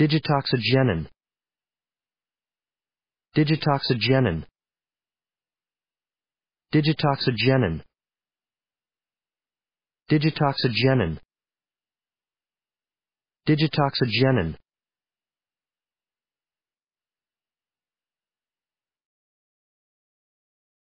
digitoxygenin digitoxygenin digitoxygenin digitoxygenin digitoxagenin